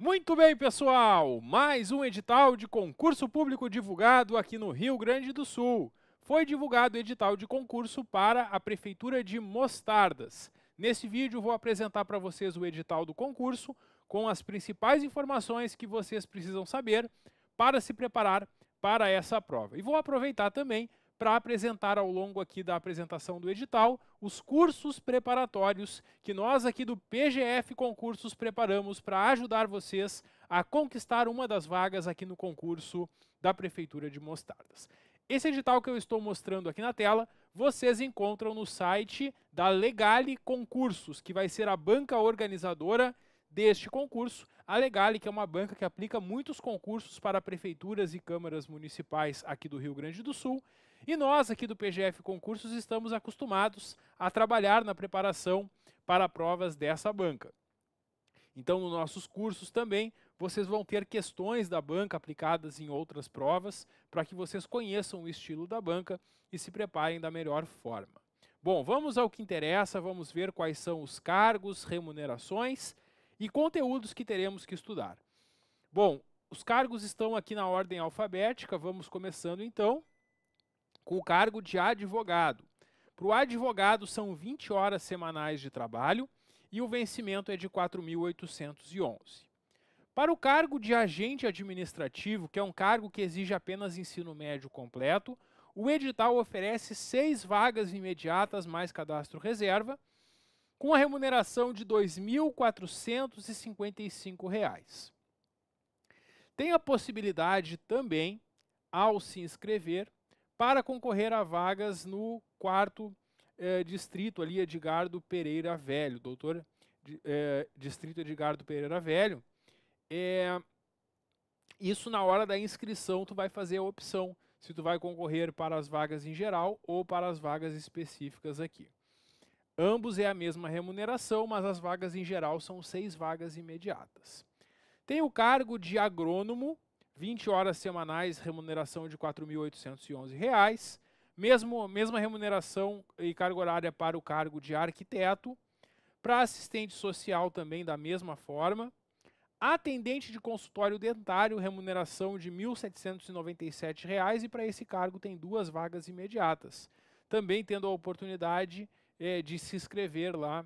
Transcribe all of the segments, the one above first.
Muito bem, pessoal! Mais um edital de concurso público divulgado aqui no Rio Grande do Sul. Foi divulgado o edital de concurso para a Prefeitura de Mostardas. Nesse vídeo vou apresentar para vocês o edital do concurso com as principais informações que vocês precisam saber para se preparar para essa prova. E vou aproveitar também para apresentar ao longo aqui da apresentação do edital os cursos preparatórios que nós aqui do PGF Concursos preparamos para ajudar vocês a conquistar uma das vagas aqui no concurso da Prefeitura de Mostardas. Esse edital que eu estou mostrando aqui na tela, vocês encontram no site da Legale Concursos, que vai ser a banca organizadora deste concurso. A Legale, que é uma banca que aplica muitos concursos para prefeituras e câmaras municipais aqui do Rio Grande do Sul, e nós aqui do PGF Concursos estamos acostumados a trabalhar na preparação para provas dessa banca. Então, nos nossos cursos também, vocês vão ter questões da banca aplicadas em outras provas, para que vocês conheçam o estilo da banca e se preparem da melhor forma. Bom, vamos ao que interessa, vamos ver quais são os cargos, remunerações e conteúdos que teremos que estudar. Bom, os cargos estão aqui na ordem alfabética, vamos começando então com o cargo de advogado. Para o advogado, são 20 horas semanais de trabalho e o vencimento é de 4.811. Para o cargo de agente administrativo, que é um cargo que exige apenas ensino médio completo, o edital oferece seis vagas imediatas mais cadastro reserva, com a remuneração de R$ 2.455. Tem a possibilidade também, ao se inscrever, para concorrer a vagas no quarto eh, distrito ali, Edgardo Pereira Velho, doutor de, eh, distrito Edgardo Pereira Velho. É, isso na hora da inscrição tu vai fazer a opção se tu vai concorrer para as vagas em geral ou para as vagas específicas aqui. Ambos é a mesma remuneração, mas as vagas em geral são seis vagas imediatas. Tem o cargo de agrônomo 20 horas semanais, remuneração de R$ 4.811. Mesmo, mesma remuneração e carga horária para o cargo de arquiteto. Para assistente social também da mesma forma. Atendente de consultório dentário, remuneração de R$ 1.797. E para esse cargo tem duas vagas imediatas. Também tendo a oportunidade eh, de se inscrever lá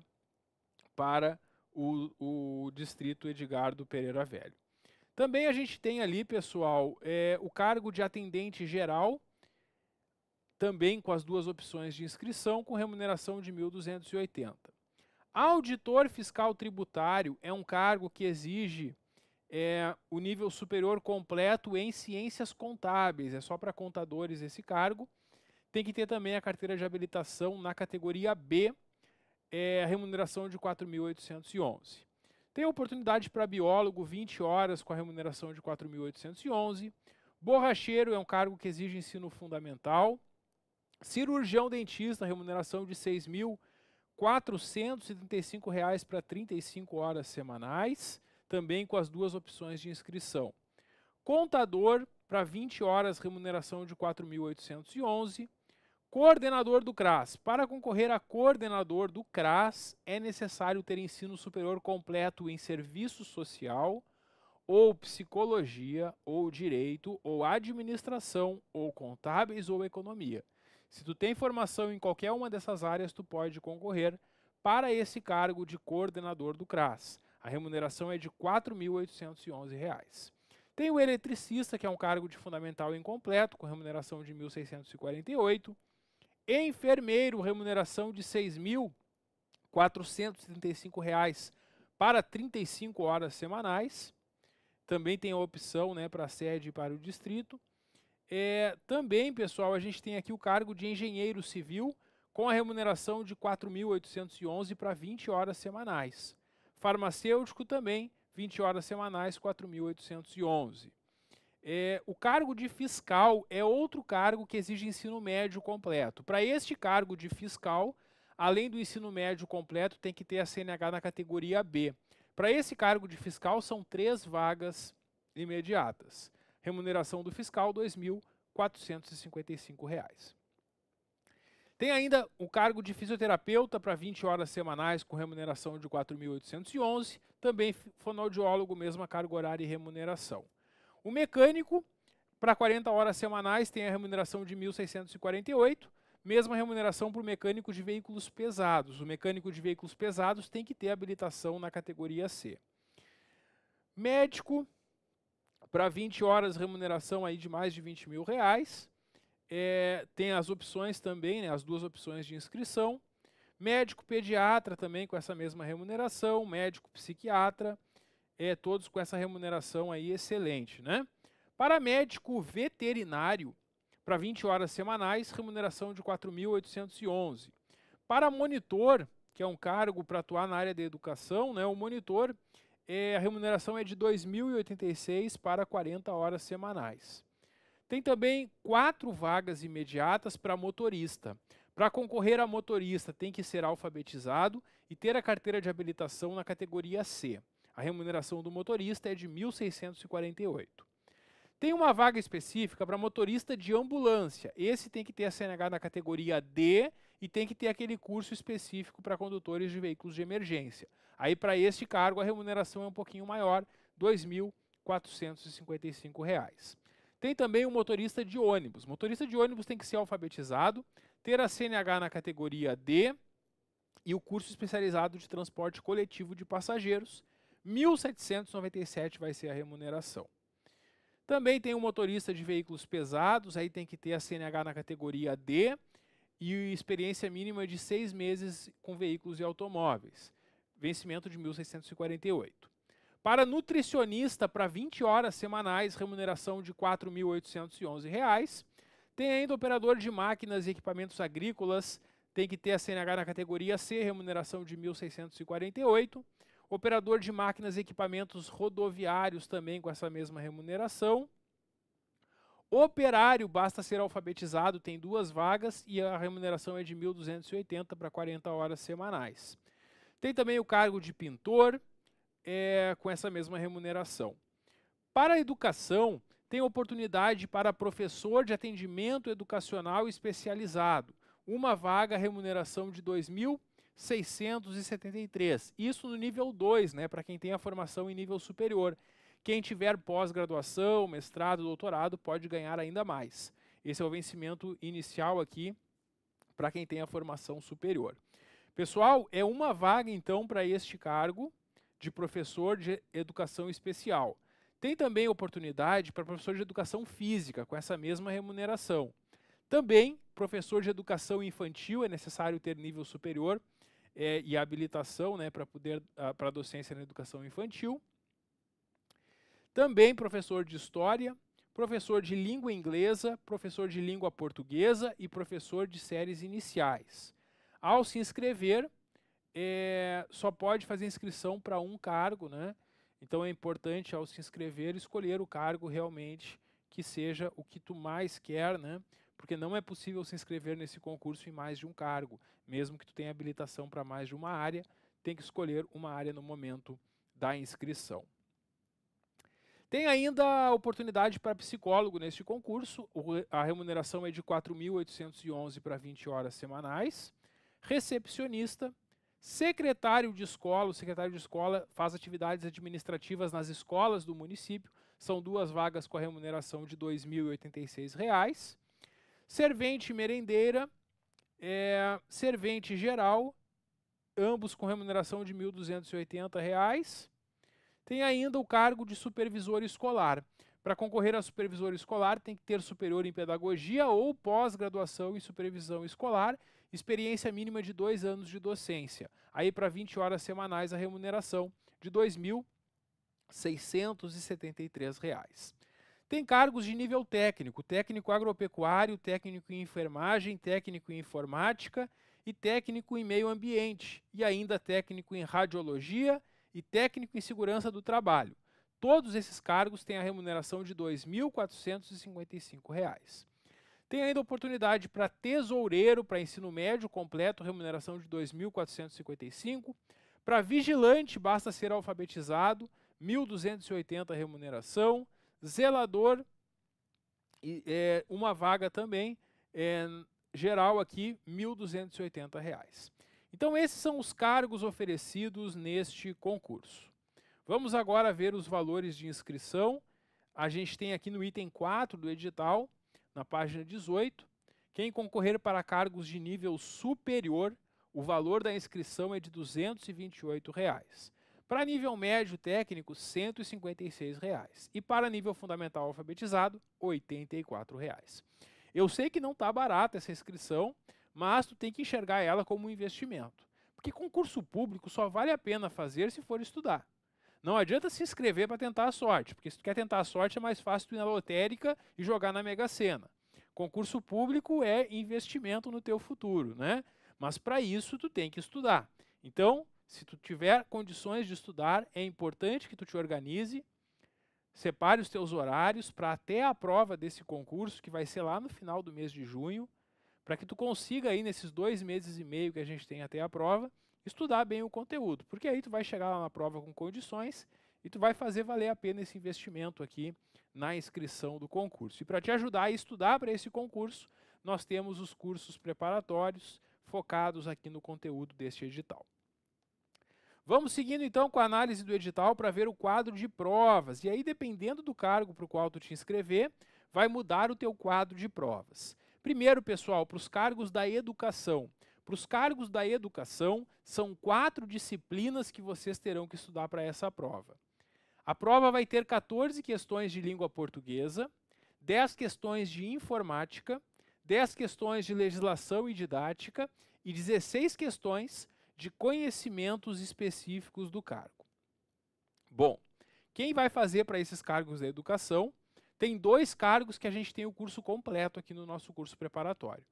para o, o distrito Edgardo Pereira Velho. Também a gente tem ali, pessoal, é, o cargo de atendente geral, também com as duas opções de inscrição, com remuneração de 1.280. Auditor fiscal tributário é um cargo que exige é, o nível superior completo em ciências contábeis, é só para contadores esse cargo. Tem que ter também a carteira de habilitação na categoria B, é, remuneração de 4.811. Tem oportunidade para biólogo, 20 horas com a remuneração de 4.811. Borracheiro é um cargo que exige ensino fundamental. Cirurgião dentista, remuneração de R$ 6.435 para 35 horas semanais, também com as duas opções de inscrição. Contador, para 20 horas, remuneração de 4.811. Coordenador do CRAS. Para concorrer a coordenador do CRAS, é necessário ter ensino superior completo em serviço social, ou psicologia, ou direito, ou administração, ou contábeis, ou economia. Se tu tem formação em qualquer uma dessas áreas, tu pode concorrer para esse cargo de coordenador do CRAS. A remuneração é de R$ 4.811. Tem o eletricista, que é um cargo de fundamental incompleto, com remuneração de R$ 1.648. Enfermeiro, remuneração de R$ 6.435 para 35 horas semanais. Também tem a opção né, para a sede e para o distrito. É, também, pessoal, a gente tem aqui o cargo de engenheiro civil com a remuneração de 4.811 para 20 horas semanais. Farmacêutico também, 20 horas semanais, 4.811. É, o cargo de fiscal é outro cargo que exige ensino médio completo. Para este cargo de fiscal, além do ensino médio completo, tem que ter a CNH na categoria B. Para esse cargo de fiscal, são três vagas imediatas. Remuneração do fiscal, R$ 2.455. Tem ainda o cargo de fisioterapeuta para 20 horas semanais com remuneração de 4.811, também fonoaudiólogo, mesma carga horária e remuneração. O mecânico, para 40 horas semanais, tem a remuneração de 1.648, mesma remuneração para o mecânico de veículos pesados. O mecânico de veículos pesados tem que ter habilitação na categoria C. Médico, para 20 horas, remuneração aí de mais de 20 mil reais. É, tem as opções também, né, as duas opções de inscrição. Médico pediatra também com essa mesma remuneração, médico psiquiatra, é, todos com essa remuneração aí excelente, né? Para médico veterinário, para 20 horas semanais, remuneração de 4.811. Para monitor, que é um cargo para atuar na área da educação, né, o monitor, é, a remuneração é de 2.086 para 40 horas semanais. Tem também quatro vagas imediatas para motorista. Para concorrer a motorista, tem que ser alfabetizado e ter a carteira de habilitação na categoria C. A remuneração do motorista é de R$ 1.648. Tem uma vaga específica para motorista de ambulância. Esse tem que ter a CNH na categoria D e tem que ter aquele curso específico para condutores de veículos de emergência. Aí para este cargo a remuneração é um pouquinho maior, R$ 2.455. Tem também o motorista de ônibus. Motorista de ônibus tem que ser alfabetizado, ter a CNH na categoria D e o curso especializado de transporte coletivo de passageiros 1.797 vai ser a remuneração. Também tem o um motorista de veículos pesados, aí tem que ter a CNH na categoria D e experiência mínima de seis meses com veículos e automóveis. Vencimento de 1.648. Para nutricionista, para 20 horas semanais, remuneração de R$ 4.811. Tem ainda operador de máquinas e equipamentos agrícolas, tem que ter a CNH na categoria C, remuneração de 1.648. Operador de máquinas e equipamentos rodoviários também com essa mesma remuneração. Operário, basta ser alfabetizado, tem duas vagas e a remuneração é de 1.280 para 40 horas semanais. Tem também o cargo de pintor, é, com essa mesma remuneração. Para a educação, tem oportunidade para professor de atendimento educacional especializado, uma vaga, remuneração de R$ 2.000 673. Isso no nível 2, né, para quem tem a formação em nível superior. Quem tiver pós-graduação, mestrado, doutorado, pode ganhar ainda mais. Esse é o vencimento inicial aqui para quem tem a formação superior. Pessoal, é uma vaga então para este cargo de professor de educação especial. Tem também oportunidade para professor de educação física com essa mesma remuneração. Também, professor de educação infantil é necessário ter nível superior é, e habilitação né, para poder para docência na educação infantil. Também professor de história, professor de língua inglesa, professor de língua portuguesa e professor de séries iniciais. Ao se inscrever, é, só pode fazer inscrição para um cargo, né? Então é importante ao se inscrever escolher o cargo realmente que seja o que tu mais quer, né? porque não é possível se inscrever nesse concurso em mais de um cargo, mesmo que tu tenha habilitação para mais de uma área, tem que escolher uma área no momento da inscrição. Tem ainda oportunidade para psicólogo neste concurso. A remuneração é de 4.811 para 20 horas semanais. Recepcionista, secretário de escola. O secretário de escola faz atividades administrativas nas escolas do município. São duas vagas com a remuneração de R$ 2.086. Servente merendeira, é, servente geral, ambos com remuneração de R$ 1.280. Tem ainda o cargo de supervisor escolar. Para concorrer a supervisor escolar, tem que ter superior em pedagogia ou pós-graduação em supervisão escolar, experiência mínima de dois anos de docência. Aí, para 20 horas semanais, a remuneração de R$ 2.673. Tem cargos de nível técnico, técnico agropecuário, técnico em enfermagem, técnico em informática e técnico em meio ambiente, e ainda técnico em radiologia e técnico em segurança do trabalho. Todos esses cargos têm a remuneração de R$ 2.455. Tem ainda oportunidade para tesoureiro para ensino médio completo, remuneração de R$ 2.455. Para vigilante, basta ser alfabetizado, R$ 1.280 remuneração zelador, e, é, uma vaga também, é, geral aqui, R$ 1.280. Então esses são os cargos oferecidos neste concurso. Vamos agora ver os valores de inscrição. A gente tem aqui no item 4 do edital, na página 18, quem concorrer para cargos de nível superior, o valor da inscrição é de R$ 228. Reais. Para nível médio técnico, R$ 156,00. E para nível fundamental alfabetizado, R$ 84,00. Eu sei que não está barata essa inscrição, mas tu tem que enxergar ela como um investimento. Porque concurso público só vale a pena fazer se for estudar. Não adianta se inscrever para tentar a sorte, porque se tu quer tentar a sorte é mais fácil tu ir na lotérica e jogar na Mega Sena. Concurso público é investimento no teu futuro, né? Mas para isso tu tem que estudar. Então, se tu tiver condições de estudar, é importante que tu te organize, separe os teus horários para até a prova desse concurso, que vai ser lá no final do mês de junho, para que tu consiga aí nesses dois meses e meio que a gente tem até a prova, estudar bem o conteúdo, porque aí tu vai chegar lá na prova com condições e tu vai fazer valer a pena esse investimento aqui na inscrição do concurso. E para te ajudar a estudar para esse concurso, nós temos os cursos preparatórios focados aqui no conteúdo deste edital. Vamos seguindo então com a análise do edital para ver o quadro de provas. E aí, dependendo do cargo para o qual tu te inscrever, vai mudar o teu quadro de provas. Primeiro, pessoal, para os cargos da educação. Para os cargos da educação, são quatro disciplinas que vocês terão que estudar para essa prova. A prova vai ter 14 questões de língua portuguesa, 10 questões de informática, 10 questões de legislação e didática e 16 questões de conhecimentos específicos do cargo. Bom, quem vai fazer para esses cargos da educação? Tem dois cargos que a gente tem o curso completo aqui no nosso curso preparatório.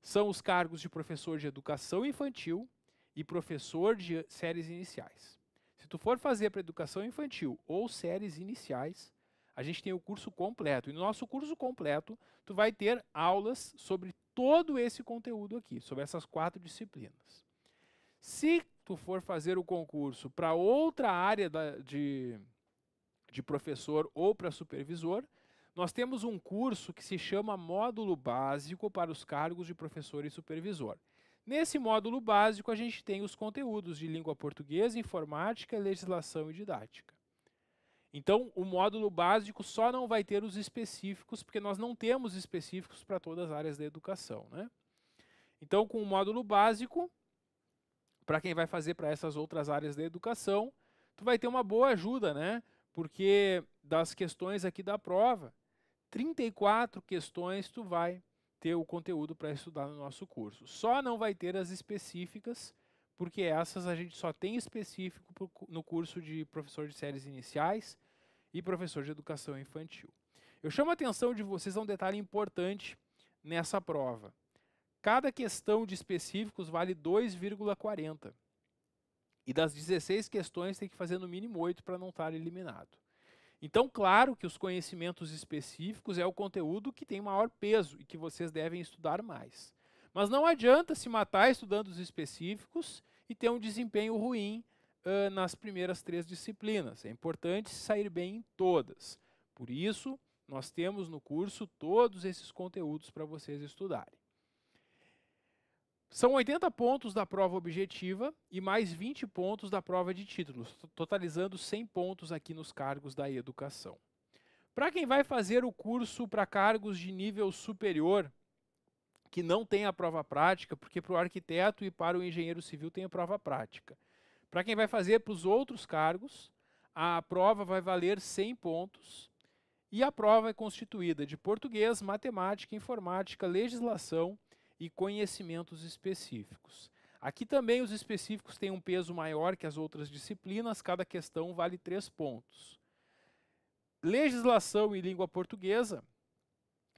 São os cargos de professor de educação infantil e professor de séries iniciais. Se tu for fazer para educação infantil ou séries iniciais, a gente tem o curso completo. E no nosso curso completo, tu vai ter aulas sobre todo esse conteúdo aqui, sobre essas quatro disciplinas. Se tu for fazer o concurso para outra área da, de, de professor ou para supervisor, nós temos um curso que se chama Módulo Básico para os cargos de professor e supervisor. Nesse módulo básico, a gente tem os conteúdos de língua portuguesa, informática, legislação e didática. Então, o módulo básico só não vai ter os específicos, porque nós não temos específicos para todas as áreas da educação. Né? Então, com o módulo básico, para quem vai fazer para essas outras áreas da educação, tu vai ter uma boa ajuda, né? Porque das questões aqui da prova, 34 questões tu vai ter o conteúdo para estudar no nosso curso. Só não vai ter as específicas, porque essas a gente só tem específico no curso de professor de séries iniciais e professor de educação infantil. Eu chamo a atenção de vocês a um detalhe importante nessa prova. Cada questão de específicos vale 2,40. E das 16 questões tem que fazer no mínimo 8 para não estar tá eliminado. Então, claro que os conhecimentos específicos é o conteúdo que tem maior peso e que vocês devem estudar mais. Mas não adianta se matar estudando os específicos e ter um desempenho ruim uh, nas primeiras três disciplinas. É importante sair bem em todas. Por isso, nós temos no curso todos esses conteúdos para vocês estudarem. São 80 pontos da prova objetiva e mais 20 pontos da prova de títulos, totalizando 100 pontos aqui nos cargos da educação. Para quem vai fazer o curso para cargos de nível superior, que não tem a prova prática, porque para o arquiteto e para o engenheiro civil tem a prova prática. Para quem vai fazer para os outros cargos, a prova vai valer 100 pontos e a prova é constituída de português, matemática, informática, legislação, e conhecimentos específicos. Aqui também os específicos têm um peso maior que as outras disciplinas, cada questão vale três pontos. Legislação e língua portuguesa,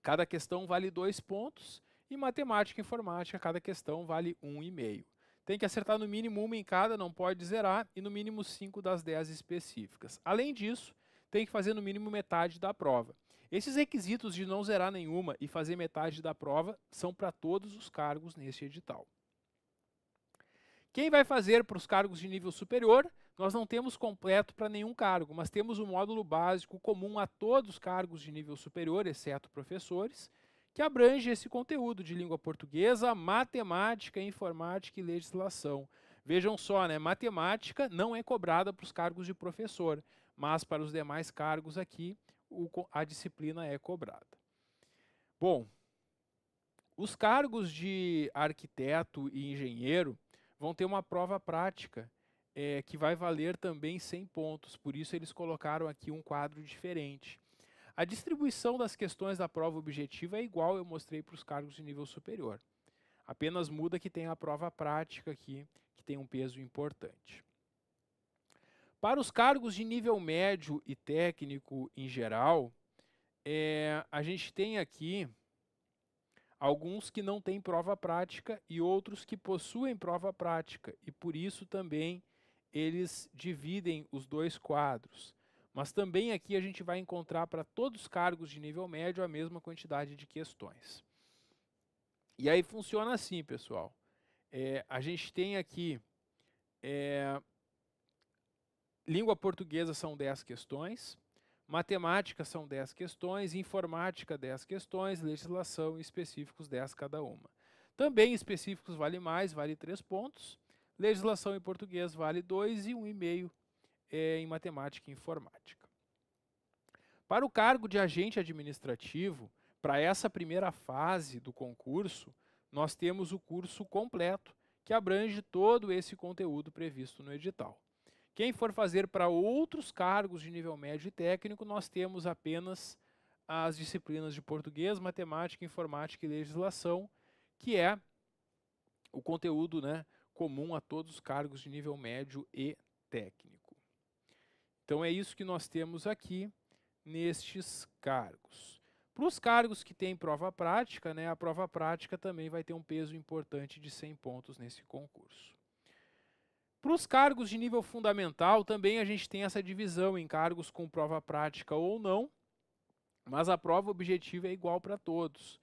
cada questão vale dois pontos. E matemática e informática, cada questão vale um e meio. Tem que acertar no mínimo uma em cada, não pode zerar, e no mínimo cinco das dez específicas. Além disso, tem que fazer no mínimo metade da prova. Esses requisitos de não zerar nenhuma e fazer metade da prova são para todos os cargos neste edital. Quem vai fazer para os cargos de nível superior? Nós não temos completo para nenhum cargo, mas temos um módulo básico comum a todos os cargos de nível superior, exceto professores, que abrange esse conteúdo de língua portuguesa, matemática, informática e legislação. Vejam só, né? matemática não é cobrada para os cargos de professor, mas para os demais cargos aqui o, a disciplina é cobrada. Bom, os cargos de arquiteto e engenheiro vão ter uma prova prática é, que vai valer também 100 pontos, por isso eles colocaram aqui um quadro diferente. A distribuição das questões da prova objetiva é igual eu mostrei para os cargos de nível superior. Apenas muda que tem a prova prática aqui, que tem um peso importante. Para os cargos de nível médio e técnico em geral, é, a gente tem aqui alguns que não têm prova prática e outros que possuem prova prática, e por isso também eles dividem os dois quadros. Mas também aqui a gente vai encontrar para todos os cargos de nível médio a mesma quantidade de questões. E aí funciona assim, pessoal. É, a gente tem aqui é, Língua portuguesa são 10 questões, matemática são 10 questões, informática 10 questões, legislação específicos 10 cada uma. Também específicos vale mais, vale 3 pontos. Legislação em português vale 2 e 1,5 um e é, em matemática e informática. Para o cargo de agente administrativo, para essa primeira fase do concurso, nós temos o curso completo, que abrange todo esse conteúdo previsto no edital. Quem for fazer para outros cargos de nível médio e técnico, nós temos apenas as disciplinas de português, matemática, informática e legislação, que é o conteúdo né, comum a todos os cargos de nível médio e técnico. Então é isso que nós temos aqui nestes cargos. Para os cargos que têm prova prática, né, a prova prática também vai ter um peso importante de 100 pontos nesse concurso. Para os cargos de nível fundamental, também a gente tem essa divisão em cargos com prova prática ou não, mas a prova objetiva é igual para todos.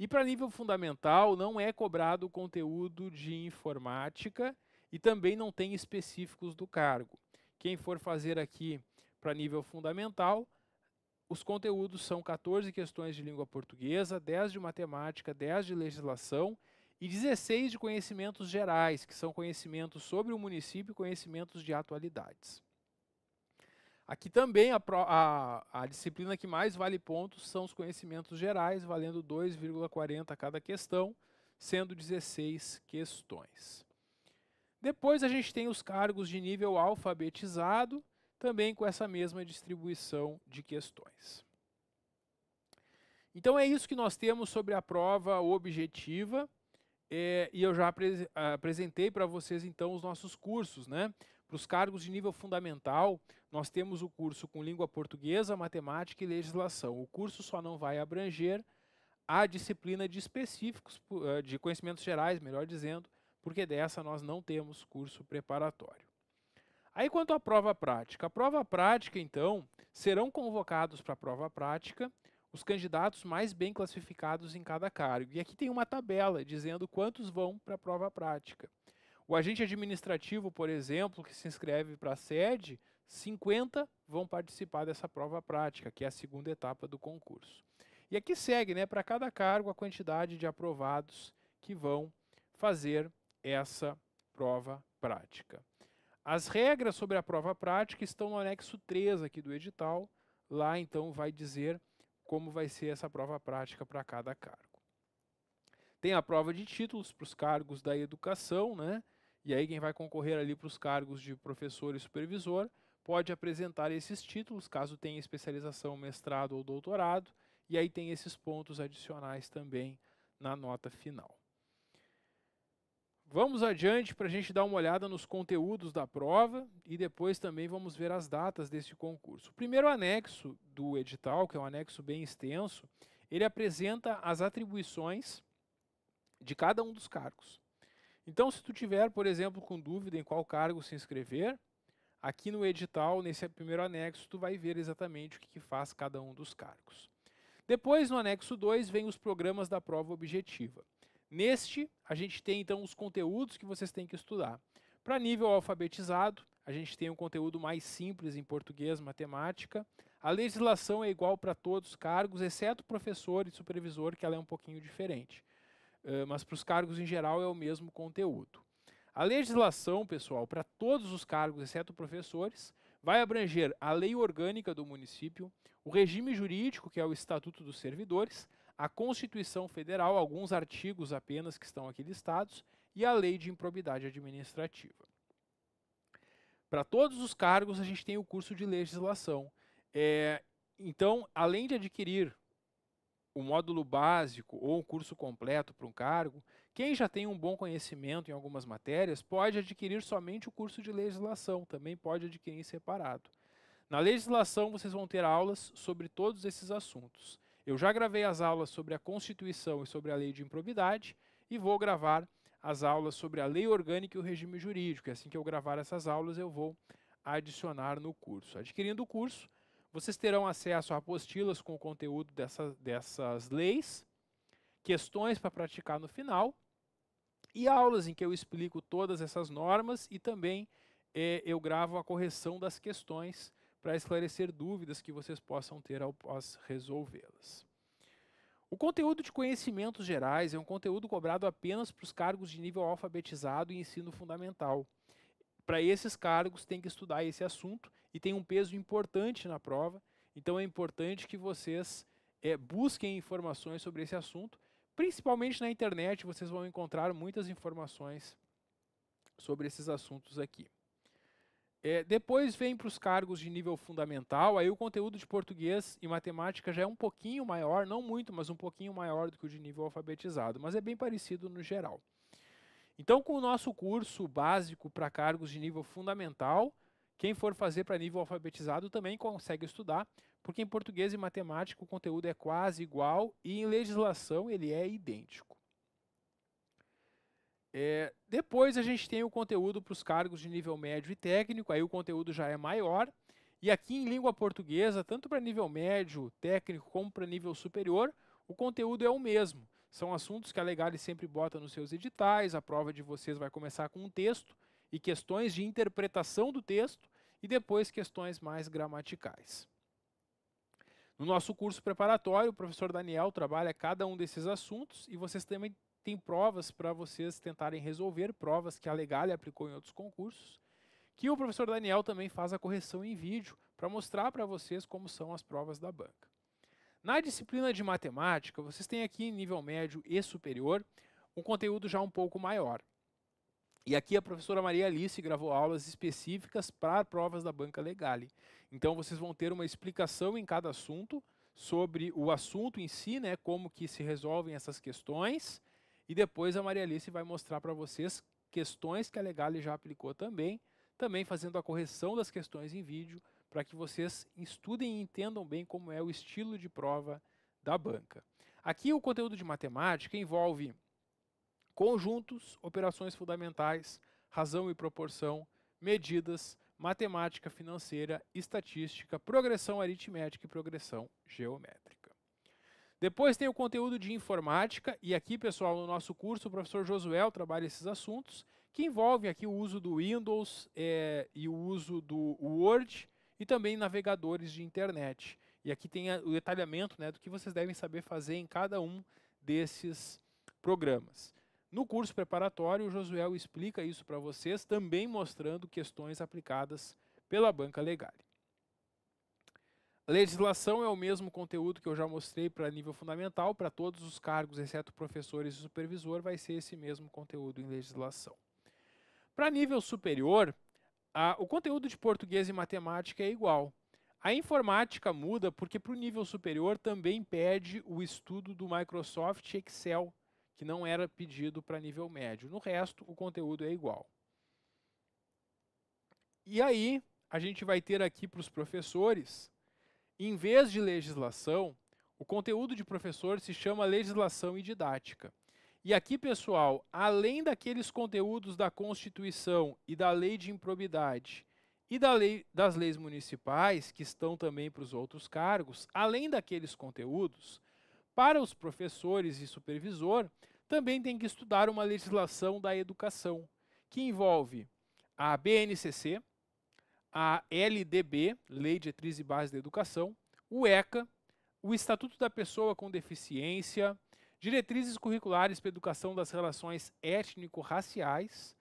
E para nível fundamental, não é cobrado conteúdo de informática e também não tem específicos do cargo. Quem for fazer aqui para nível fundamental, os conteúdos são 14 questões de língua portuguesa, 10 de matemática, 10 de legislação e 16 de conhecimentos gerais, que são conhecimentos sobre o município e conhecimentos de atualidades. Aqui também a, a, a, disciplina que mais vale pontos são os conhecimentos gerais, valendo 2,40 cada questão, sendo 16 questões. Depois a gente tem os cargos de nível alfabetizado, também com essa mesma distribuição de questões. Então é isso que nós temos sobre a prova objetiva. É, e eu já apres, apresentei para vocês então os nossos cursos, né? Para os cargos de nível fundamental, nós temos o curso com língua portuguesa, matemática e legislação. O curso só não vai abranger a disciplina de específicos, eh, de conhecimentos gerais, melhor dizendo, porque dessa nós não temos curso preparatório. Aí quanto à prova prática, a prova prática então serão convocados para a prova prática os candidatos mais bem classificados em cada cargo. E aqui tem uma tabela dizendo quantos vão para a prova prática. O agente administrativo, por exemplo, que se inscreve para a sede, 50 vão participar dessa prova prática, que é a segunda etapa do concurso. E aqui segue, né, para cada cargo, a quantidade de aprovados que vão fazer essa prova prática. As regras sobre a prova prática estão no anexo 3 aqui do edital. Lá, então, vai dizer como vai ser essa prova prática para cada cargo. Tem a prova de títulos para os cargos da educação, né? E aí quem vai concorrer ali para os cargos de professor e supervisor pode apresentar esses títulos, caso tenha especialização, mestrado ou doutorado, e aí tem esses pontos adicionais também na nota final. Vamos adiante para a gente dar uma olhada nos conteúdos da prova e depois também vamos ver as datas desse concurso. O primeiro anexo do edital, que é um anexo bem extenso, ele apresenta as atribuições de cada um dos cargos. Então, se tu tiver, por exemplo, com dúvida em qual cargo se inscrever, aqui no edital, nesse primeiro anexo, tu vai ver exatamente o que, que faz cada um dos cargos. Depois, no anexo 2, vem os programas da prova objetiva. Neste, a gente tem então os conteúdos que vocês têm que estudar. Para nível alfabetizado, a gente tem um conteúdo mais simples em português, matemática. A legislação é igual para todos os cargos, exceto professor e supervisor, que ela é um pouquinho diferente. Uh, mas para os cargos em geral é o mesmo conteúdo. A legislação, pessoal, para todos os cargos, exceto professores, vai abranger a lei orgânica do município, o regime jurídico, que é o Estatuto dos Servidores, a Constituição Federal, alguns artigos apenas que estão aqui listados, e a Lei de Improbidade Administrativa. Para todos os cargos, a gente tem o curso de legislação. É, então, além de adquirir o módulo básico ou o curso completo para um cargo, quem já tem um bom conhecimento em algumas matérias pode adquirir somente o curso de legislação, também pode adquirir em separado. Na legislação, vocês vão ter aulas sobre todos esses assuntos. Eu já gravei as aulas sobre a Constituição e sobre a lei de improbidade e vou gravar as aulas sobre a lei orgânica e o regime jurídico. E assim que eu gravar essas aulas, eu vou adicionar no curso. Adquirindo o curso, vocês terão acesso a apostilas com o conteúdo dessa, dessas leis, questões para praticar no final e aulas em que eu explico todas essas normas e também eh, eu gravo a correção das questões para esclarecer dúvidas que vocês possam ter após resolvê-las. O conteúdo de conhecimentos gerais é um conteúdo cobrado apenas para os cargos de nível alfabetizado e ensino fundamental. Para esses cargos, tem que estudar esse assunto e tem um peso importante na prova, então é importante que vocês é, busquem informações sobre esse assunto. Principalmente na internet, vocês vão encontrar muitas informações sobre esses assuntos aqui. É, depois vem para os cargos de nível fundamental, aí o conteúdo de português e matemática já é um pouquinho maior, não muito, mas um pouquinho maior do que o de nível alfabetizado, mas é bem parecido no geral. Então, com o nosso curso básico para cargos de nível fundamental, quem for fazer para nível alfabetizado também consegue estudar, porque em português e matemática o conteúdo é quase igual e em legislação ele é idêntico. É, depois a gente tem o conteúdo para os cargos de nível médio e técnico, aí o conteúdo já é maior. E aqui em língua portuguesa, tanto para nível médio, técnico, como para nível superior, o conteúdo é o mesmo. São assuntos que a Legale sempre bota nos seus editais, a prova de vocês vai começar com um texto e questões de interpretação do texto e depois questões mais gramaticais. No nosso curso preparatório, o professor Daniel trabalha cada um desses assuntos e vocês também tem provas para vocês tentarem resolver, provas que a Legale aplicou em outros concursos, que o professor Daniel também faz a correção em vídeo para mostrar para vocês como são as provas da banca. Na disciplina de matemática, vocês têm aqui em nível médio e superior um conteúdo já um pouco maior. E aqui a professora Maria Alice gravou aulas específicas para provas da banca Legale. Então vocês vão ter uma explicação em cada assunto sobre o assunto em si, né, como que se resolvem essas questões, e depois a Maria Alice vai mostrar para vocês questões que a Legale já aplicou também, também fazendo a correção das questões em vídeo, para que vocês estudem e entendam bem como é o estilo de prova da banca. Aqui o conteúdo de matemática envolve conjuntos, operações fundamentais, razão e proporção, medidas, matemática financeira, estatística, progressão aritmética e progressão geométrica. Depois tem o conteúdo de informática, e aqui, pessoal, no nosso curso, o professor Josuel trabalha esses assuntos, que envolvem aqui o uso do Windows é, e o uso do Word e também navegadores de internet. E aqui tem o detalhamento né, do que vocês devem saber fazer em cada um desses programas. No curso preparatório, o Josuel explica isso para vocês, também mostrando questões aplicadas pela Banca Legale. Legislação é o mesmo conteúdo que eu já mostrei para nível fundamental, para todos os cargos, exceto professores e supervisor, vai ser esse mesmo conteúdo em legislação. Para nível superior, a, o conteúdo de português e matemática é igual. A informática muda porque para o nível superior também pede o estudo do Microsoft Excel, que não era pedido para nível médio. No resto, o conteúdo é igual. E aí, a gente vai ter aqui para os professores em vez de legislação, o conteúdo de professor se chama legislação e didática. E aqui, pessoal, além daqueles conteúdos da Constituição e da Lei de Improbidade e da lei, das leis municipais, que estão também para os outros cargos, além daqueles conteúdos, para os professores e supervisor, também tem que estudar uma legislação da educação, que envolve a BNCC, a LDB, Lei de Diretriz e Bases da Educação, o ECA, o Estatuto da Pessoa com Deficiência, Diretrizes Curriculares para a Educação das Relações Étnico-Raciais,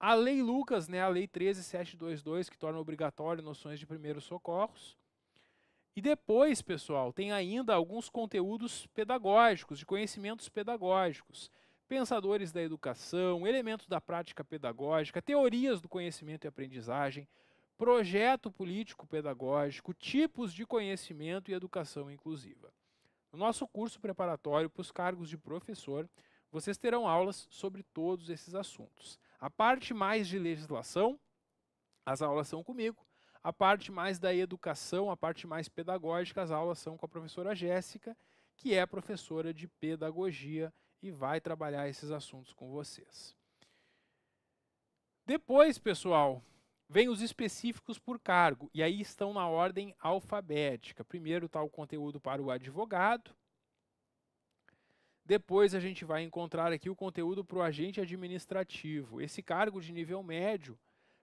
a Lei Lucas, né, a Lei 13722, que torna obrigatório noções de primeiros socorros. E depois, pessoal, tem ainda alguns conteúdos pedagógicos, de conhecimentos pedagógicos, pensadores da educação, elementos da prática pedagógica, teorias do conhecimento e aprendizagem, projeto político pedagógico, tipos de conhecimento e educação inclusiva. No nosso curso preparatório para os cargos de professor, vocês terão aulas sobre todos esses assuntos. A parte mais de legislação, as aulas são comigo. A parte mais da educação, a parte mais pedagógica, as aulas são com a professora Jéssica, que é professora de pedagogia e vai trabalhar esses assuntos com vocês. Depois, pessoal, Vem os específicos por cargo, e aí estão na ordem alfabética. Primeiro está o conteúdo para o advogado. Depois a gente vai encontrar aqui o conteúdo para o agente administrativo. Esse cargo de nível médio,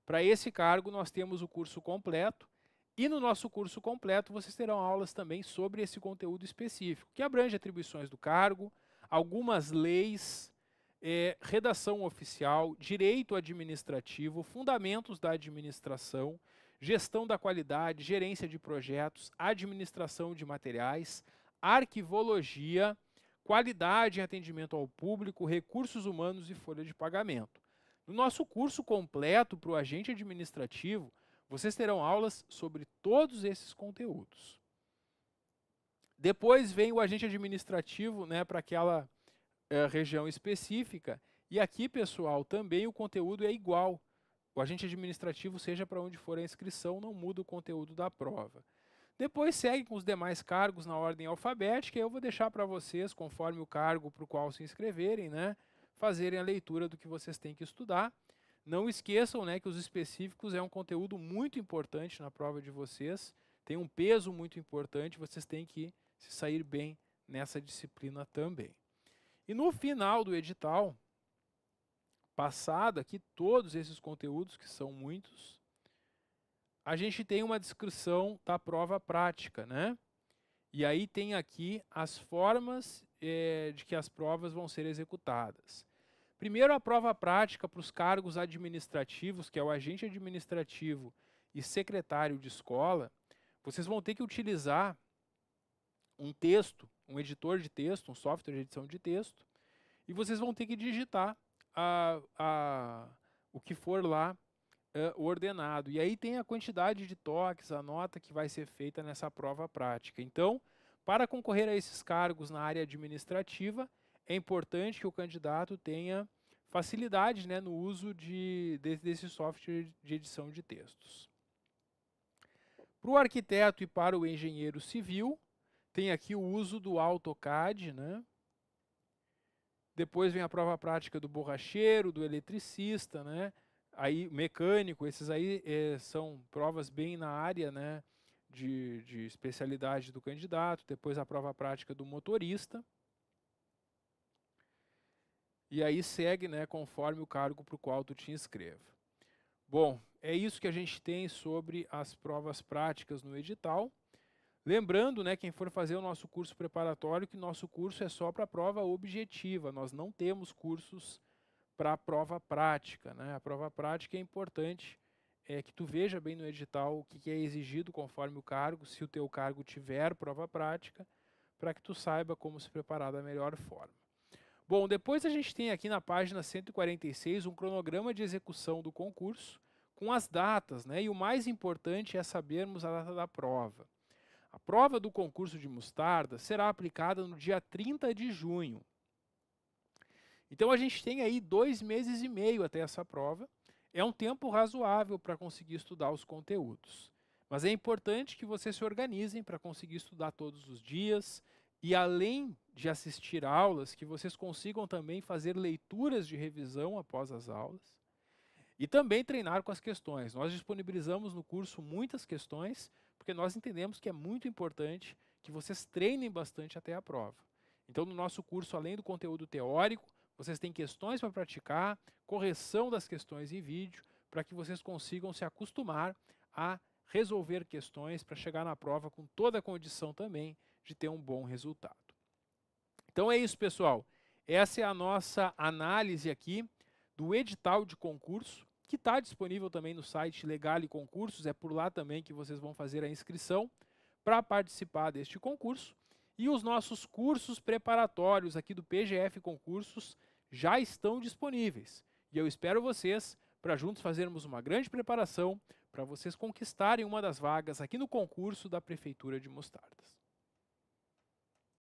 para esse cargo nós temos o curso completo. E no nosso curso completo vocês terão aulas também sobre esse conteúdo específico, que abrange atribuições do cargo, algumas leis, é, redação oficial, direito administrativo, fundamentos da administração, gestão da qualidade, gerência de projetos, administração de materiais, arquivologia, qualidade em atendimento ao público, recursos humanos e folha de pagamento. No nosso curso completo para o agente administrativo, vocês terão aulas sobre todos esses conteúdos. Depois vem o agente administrativo né, para aquela é, região específica. E aqui, pessoal, também o conteúdo é igual. O agente administrativo, seja para onde for a inscrição, não muda o conteúdo da prova. Depois segue com os demais cargos na ordem alfabética. Eu vou deixar para vocês, conforme o cargo para o qual se inscreverem, né, fazerem a leitura do que vocês têm que estudar. Não esqueçam né, que os específicos é um conteúdo muito importante na prova de vocês, tem um peso muito importante, vocês têm que se sair bem nessa disciplina também. E no final do edital, passado aqui todos esses conteúdos, que são muitos, a gente tem uma descrição da prova prática, né? E aí tem aqui as formas eh, de que as provas vão ser executadas. Primeiro, a prova prática para os cargos administrativos, que é o agente administrativo e secretário de escola, vocês vão ter que utilizar um texto, um editor de texto, um software de edição de texto, e vocês vão ter que digitar a, a, o que for lá uh, ordenado. E aí tem a quantidade de toques, a nota que vai ser feita nessa prova prática. Então, para concorrer a esses cargos na área administrativa, é importante que o candidato tenha facilidade né, no uso de, de, desse software de edição de textos. Para o arquiteto e para o engenheiro civil, tem aqui o uso do AutoCAD, né? Depois vem a prova prática do borracheiro, do eletricista, né? Aí mecânico, esses aí é, são provas bem na área, né? De, de especialidade do candidato. Depois a prova prática do motorista. E aí segue, né? Conforme o cargo para o qual tu te inscreva. Bom, é isso que a gente tem sobre as provas práticas no edital. Lembrando, né, quem for fazer o nosso curso preparatório, que nosso curso é só para prova objetiva, nós não temos cursos para a prova prática. Né? A prova prática é importante é, que tu veja bem no edital o que, que é exigido conforme o cargo, se o teu cargo tiver prova prática, para que tu saiba como se preparar da melhor forma. Bom, depois a gente tem aqui na página 146 um cronograma de execução do concurso com as datas, né? E o mais importante é sabermos a data da prova. A prova do concurso de mostarda será aplicada no dia 30 de junho. Então a gente tem aí dois meses e meio até essa prova. É um tempo razoável para conseguir estudar os conteúdos. Mas é importante que vocês se organizem para conseguir estudar todos os dias e, além de assistir aulas, que vocês consigam também fazer leituras de revisão após as aulas e também treinar com as questões. Nós disponibilizamos no curso muitas questões porque nós entendemos que é muito importante que vocês treinem bastante até a prova. Então, no nosso curso, além do conteúdo teórico, vocês têm questões para praticar, correção das questões em vídeo, para que vocês consigam se acostumar a resolver questões para chegar na prova com toda a condição também de ter um bom resultado. Então é isso, pessoal. Essa é a nossa análise aqui do edital de concurso que está disponível também no site Legal e Concursos. É por lá também que vocês vão fazer a inscrição para participar deste concurso. E os nossos cursos preparatórios aqui do PGF Concursos já estão disponíveis. E eu espero vocês para juntos fazermos uma grande preparação para vocês conquistarem uma das vagas aqui no concurso da Prefeitura de Mostardas.